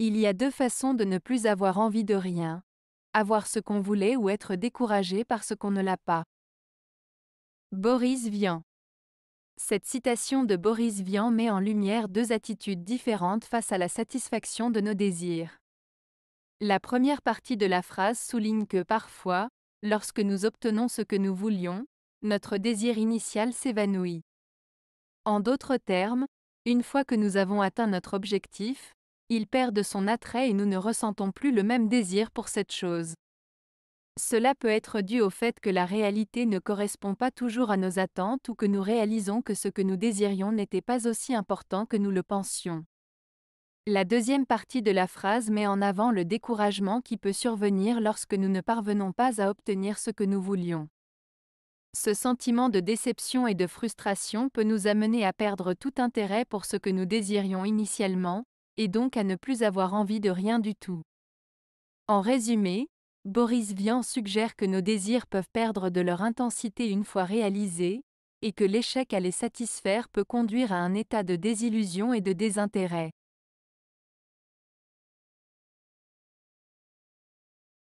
Il y a deux façons de ne plus avoir envie de rien. Avoir ce qu'on voulait ou être découragé par ce qu'on ne l'a pas. Boris Vian. Cette citation de Boris Vian met en lumière deux attitudes différentes face à la satisfaction de nos désirs. La première partie de la phrase souligne que parfois, lorsque nous obtenons ce que nous voulions, notre désir initial s'évanouit. En d'autres termes, une fois que nous avons atteint notre objectif, il perd de son attrait et nous ne ressentons plus le même désir pour cette chose. Cela peut être dû au fait que la réalité ne correspond pas toujours à nos attentes ou que nous réalisons que ce que nous désirions n'était pas aussi important que nous le pensions. La deuxième partie de la phrase met en avant le découragement qui peut survenir lorsque nous ne parvenons pas à obtenir ce que nous voulions. Ce sentiment de déception et de frustration peut nous amener à perdre tout intérêt pour ce que nous désirions initialement, et donc à ne plus avoir envie de rien du tout. En résumé, Boris Vian suggère que nos désirs peuvent perdre de leur intensité une fois réalisés, et que l'échec à les satisfaire peut conduire à un état de désillusion et de désintérêt.